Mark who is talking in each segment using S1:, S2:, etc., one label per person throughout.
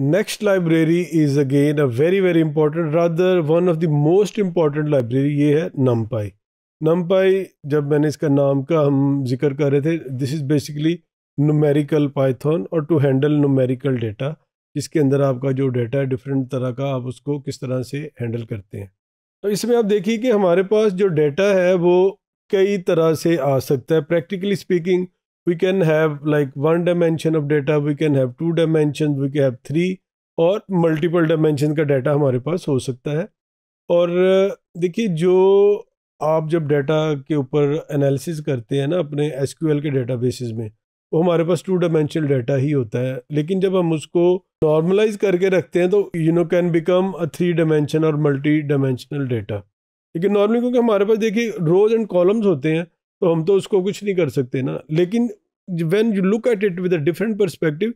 S1: next library is again a very very important rather one of the most important library ये है नम पाई नम पाई जब मैंने इसका नाम का हम जिक्र कर रहे थे this is basically numerical Python और टू हैंडल नुमेरिकल डेटा जिसके अंदर आपका जो डेटा है डिफरेंट तरह का आप उसको किस तरह से हैंडल करते हैं तो इसमें आप देखिए कि हमारे पास जो डेटा है वो कई तरह से आ सकता है practically speaking we can have like one dimension of data we can have two dimensions we can have three और मल्टीपल डायमेंशन का डाटा हमारे पास हो सकता है और देखिए जो आप जब डाटा के ऊपर एनालिसिस करते हैं ना अपने एस के डाटा बेसिस में वो हमारे पास टू डायमेंशनल डाटा ही होता है लेकिन जब हम उसको नॉर्मलाइज करके रखते हैं तो you know can become a three dimension और मल्टी डायमेंशनल डाटा लेकिन नॉर्मली क्योंकि हमारे पास देखिए रोज एंड कॉलम्स होते हैं तो हम तो उसको कुछ नहीं कर सकते ना लेकिन when you look at it with different perspective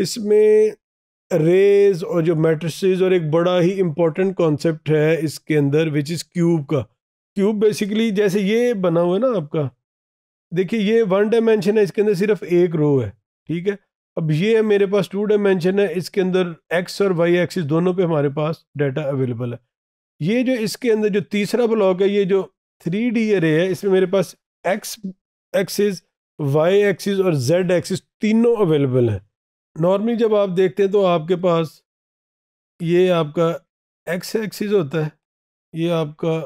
S1: इसमें रेज और जो मैट्रिसेस और एक बड़ा ही इम्पॉर्टेंट कॉन्सेप्ट है इसके अंदर विच इज़ क्यूब का क्यूब बेसिकली जैसे ये बना हुआ है ना आपका देखिए ये वन डायमेंशन है इसके अंदर सिर्फ एक रो है ठीक है अब ये है मेरे पास टू डायमेंशन है इसके अंदर एक्स और वाई एक्सिस दोनों पे हमारे पास डाटा अवेलेबल है ये जो इसके अंदर जो तीसरा ब्लॉक है ये जो थ्री डी एरे है इसमें मेरे पास एक्स एक्सिस वाई एक्सिस और जेड एक्सिस तीनों अवेलेबल हैं नॉर्मली जब आप देखते हैं तो आपके पास ये आपका एक्स एक्सिस होता है ये आपका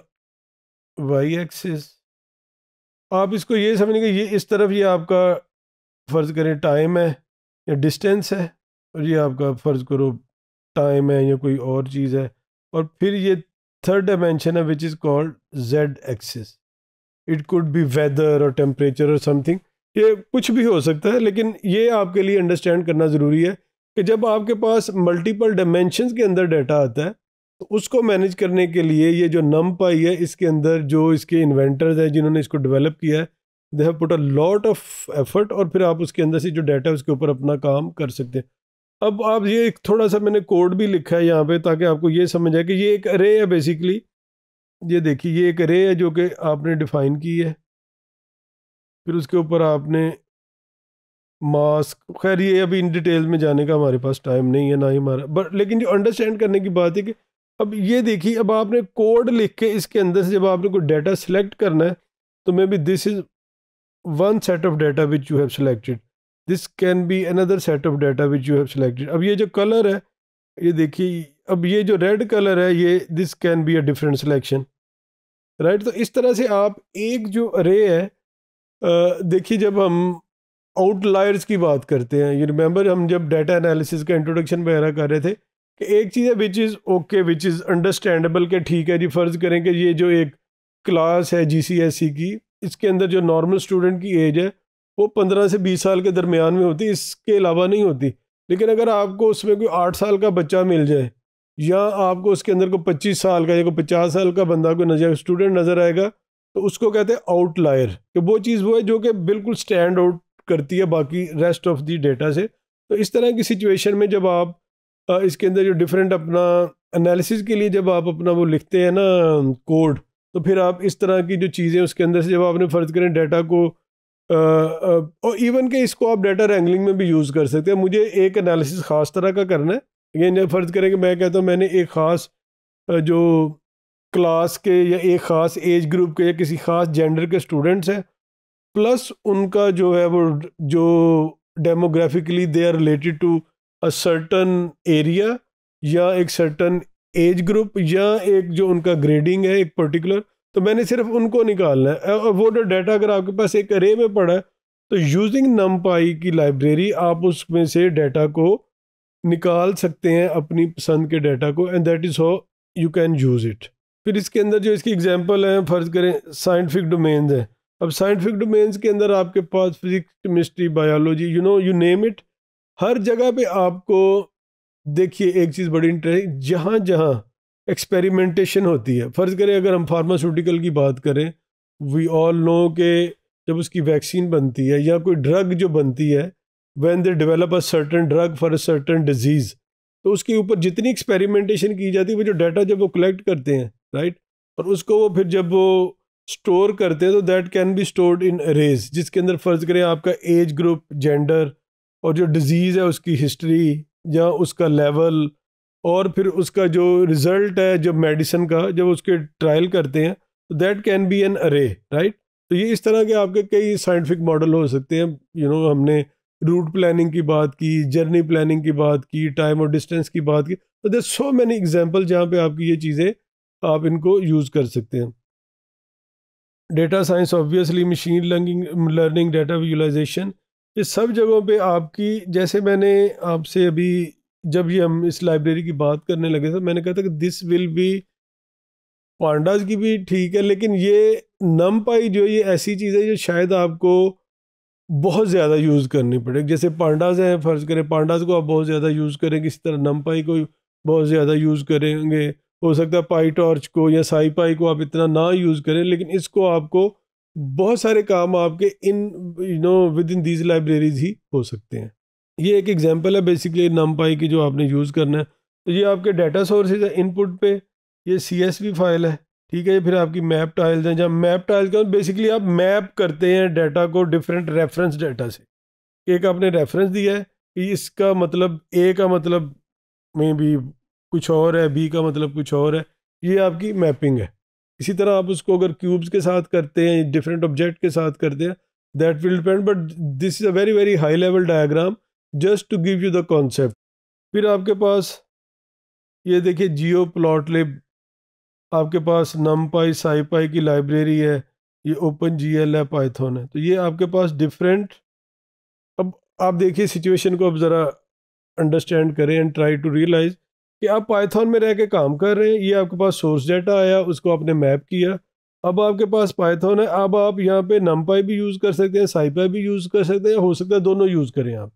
S1: वाई एक्सिस आप इसको ये समझेंगे ये इस तरफ ये आपका फ़र्ज़ करें टाइम है या डिस्टेंस है और ये आपका फ़र्ज़ करो टाइम है या कोई और चीज़ है और फिर ये थर्ड डायमेंशन है which is called Z axis it could be weather और टेम्परेचर और समथिंग ये कुछ भी हो सकता है लेकिन ये आपके लिए अंडरस्टैंड करना ज़रूरी है कि जब आपके पास मल्टीपल डायमेंशंस के अंदर डाटा आता है तो उसको मैनेज करने के लिए ये जो नम पाई है इसके अंदर जो इसके इन्वेंटर्स हैं जिन्होंने इसको डेवलप किया है they have put a lot of effort और फिर आप उसके अंदर से जो डाटा है उसके ऊपर अपना काम कर सकते हैं अब आप ये थोड़ा सा मैंने कोड भी लिखा है यहाँ पे ताकि आपको ये समझ आए कि ये एक अरे है बेसिकली ये देखिए ये एक रे है जो कि आपने डिफाइन की है फिर उसके ऊपर आपने मास्क खैर ये अभी इन डिटेल में जाने का हमारे पास टाइम नहीं है ना ही हमारा बट लेकिन जो अंडरस्टैंड करने की बात है कि अब ये देखिए अब आपने कोड लिख के इसके अंदर से जब आपने कोई डाटा सेलेक्ट करना है तो maybe this is one set of data which you have selected this can be another set of data which you have selected अब ये जो कलर है ये देखिए अब ये जो रेड कलर है ये this can be a different selection right तो इस तरह से आप एक जो अरे है देखिए जब हम आउटलायर्स की बात करते हैं यू रिमेंबर हम जब डाटा एनालिसिस का इंट्रोडक्शन वगैरह कर रहे थे कि एक चीज़ है which is okay which is understandable के ठीक है जी फ़र्ज़ करें कि ये जो एक क्लास है जी e की इसके अंदर जो नॉर्मल स्टूडेंट की एज है वो पंद्रह से बीस साल के दरमियान में होती इसके अलावा नहीं होती लेकिन अगर आपको उसमें कोई आठ साल का बच्चा मिल जाए या आपको उसके अंदर को 25 साल का या को 50 साल का बंदा कोई नजर स्टूडेंट नज़र आएगा तो उसको कहते हैं आउटलायर कि वो चीज़ वो है जो कि बिल्कुल स्टैंड आउट करती है बाकी रेस्ट ऑफ दी डेटा से तो इस तरह की सिचुएशन में जब आप इसके अंदर जो डिफरेंट अपना एनालिसिस के लिए जब आप अपना वो लिखते हैं ना कोड तो फिर आप इस तरह की जो चीज़ें उसके अंदर से जब आपने फ़र्ज करें डेटा को आ, आ, और इवन के इसको आप डेटा रैंगलिंग में भी यूज़ कर सकते हैं मुझे एक एनालिसिस ख़ास तरह का करना है लेकिन जब फ़र्ज़ करें कि मैं कहता हूँ मैंने एक ख़ास जो क्लास के या एक ख़ास एज ग्रुप के या किसी ख़ास जेंडर के स्टूडेंट्स हैं प्लस उनका जो है वो जो demographically they are related to a certain area या एक सर्टन एज ग्रुप या एक जो उनका ग्रेडिंग है एक पर्टिकुलर तो मैंने सिर्फ उनको निकालना है और वो डाटा अगर आपके पास एक रे में पड़ा है तो यूजिंग नम पाई की लाइब्रेरी आप उसमें से डाटा को निकाल सकते हैं अपनी पसंद के डाटा को and that is how you can use it फिर इसके अंदर जो इसकी एग्जांपल हैं फ़र्ज़ करें साइंटिफिक डोमेन्स हैं अब साइंटिफिक डोमेन्स के अंदर आपके पास physics chemistry biology you know you name it हर जगह पे आपको देखिए एक चीज़ बड़ी इंटरेस्टिंग जहाँ जहाँ एक्सपेरिमेंटेशन होती है फ़र्ज़ करें अगर हम फार्मास्यूटिकल की बात करें वी ऑल नो के जब उसकी वैक्सीन बनती है या कोई ड्रग जो बनती है when they develop a certain drug for a certain disease तो उसके ऊपर जितनी एक्सपेरिमेंटेशन की जाती है वो जो डाटा जब वो कलेक्ट करते हैं राइट और उसको वो फिर जब वो स्टोर करते हैं तो that can be stored in arrays जिसके अंदर फ़र्ज करें आपका एज ग्रुप जेंडर और जो डिज़ीज़ है उसकी हिस्ट्री या उसका लेवल और फिर उसका जो रिज़ल्ट है जब मेडिसिन का जब उसके ट्रायल करते हैं तो that can be an array right तो ये इस तरह के आपके कई साइंटिफिक मॉडल हो सकते हैं यू you नो know, हमने रूट प्लानिंग की बात की जर्नी प्लानिंग की बात की टाइम और डिस्टेंस की बात की तो देर सो मैनी एग्जाम्पल जहाँ पे आपकी ये चीज़ें आप इनको यूज़ कर सकते हैं data science obviously machine learning learning data visualisation ये सब जगहों पे आपकी जैसे मैंने आपसे अभी जब ये हम इस लाइब्रेरी की बात करने लगे थे मैंने कहा था कि दिस विल बी पांडाज की भी ठीक है लेकिन ये नम पाई जो ये ऐसी चीज़ है जो शायद आपको बहुत ज़्यादा यूज़ करनी पड़ेगी जैसे पांडाज हैं फ़र्ज़ करें पांडाज को आप बहुत ज़्यादा यूज़ करें किसी तरह नमपाई को बहुत ज़्यादा यूज़ करेंगे हो सकता है पाई टॉर्च को या साई पाई को आप इतना ना यूज़ करें लेकिन इसको आपको बहुत सारे काम आपके इन you know within these libraries ही हो सकते हैं ये एक एग्जांपल है बेसिकली पाई की जो आपने यूज़ करना है तो ये आपके डाटा सोर्सेज है इनपुट पे ये सी फाइल है ठीक है फिर आपकी मैप टाइल्स हैं जहाँ मैप टाइल्स का बेसिकली आप मैप करते हैं डाटा को डिफरेंट रेफरेंस डाटा से एक आपने रेफरेंस दिया है कि इसका मतलब ए का मतलब मे बी कुछ और है बी का मतलब कुछ और है ये आपकी मैपिंग है इसी तरह आप उसको अगर क्यूब्स के साथ करते हैं डिफरेंट ऑब्जेक्ट के साथ करते हैं that will depend but this is a very very high level diagram just to give you the concept फिर आपके पास ये देखिए जियो प्लॉट ले आपके पास नम पाई साई पाई की लाइब्रेरी है ये ओपन जी एल है पाइथन है तो ये आपके पास डिफरेंट अब आप देखिए सिचुएशन को अब ज़रा अंडरस्टैंड करें एंड ट्राई टू रियलाइज़ कि आप पाइथन में रह के काम कर रहे हैं ये आपके पास सोर्स डाटा आया उसको आपने मैप किया अब आपके पास पाइथन है अब आप यहाँ पे पाई भी यूज़ कर सकते हैं पाई भी यूज़ कर सकते हैं हो सकता है दोनों यूज़ करें आप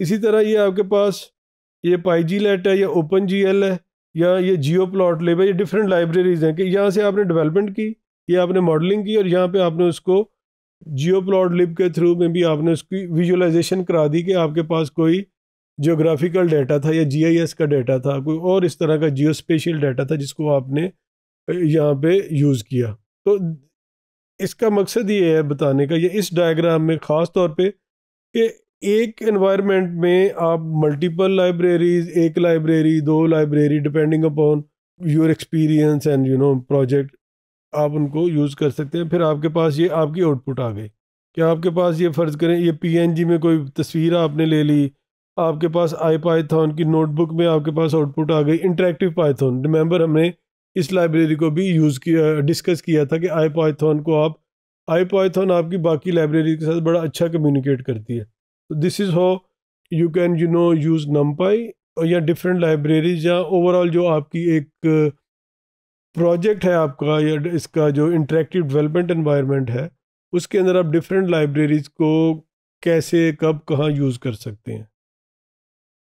S1: इसी तरह ये आपके पास ये पाई जी लेट है या ओपन जी एल है या ये जियो प्लॉट लेब ये डिफरेंट लाइब्रेरीज हैं कि यहाँ से आपने डेवलपमेंट की ये आपने मॉडलिंग की और यहाँ पे आपने उसको जियो प्लॉट लिप के थ्रू में भी आपने उसकी विजुअलाइजेशन करा दी कि आपके पास कोई जियोग्राफिकल डाटा था या जीआईएस का डाटा था कोई और इस तरह का जियो स्पेशल डाटा था जिसको आपने यहाँ पे यूज़ किया तो इसका मकसद ये है बताने का ये इस डायग्राम में ख़ास तौर पर कि एक इन्वायरमेंट में आप मल्टीपल लाइब्रेरीज एक लाइब्रेरी दो library depending upon your experience and you know project आप उनको यूज़ कर सकते हैं फिर आपके पास ये आपकी आउटपुट आ गई क्या आपके पास ये फ़र्ज़ करें ये पीएनजी में कोई तस्वीर आपने ले ली आपके पास आई पाइथन की नोटबुक में आपके पास आउटपुट आ गई इंटरेक्टिव पाइथन रिमेंबर हमने इस लाइब्रेरी को भी यूज़ किया डिस्कस किया था कि आई पाइथन को आप आई पाइथन आपकी बाकी लाइब्रेरी के साथ बड़ा अच्छा कम्युनिकेट करती है तो this is how you can you know use NumPy या डिफरेंट लाइब्रेरीज या ओवरऑल जो आपकी एक प्रोजेक्ट uh, है आपका या इसका जो इंटरेक्टिव डेवलपमेंट इन्वायरमेंट है उसके अंदर आप डिफरेंट लाइब्रेरीज़ को कैसे कब कहाँ यूज़ कर सकते हैं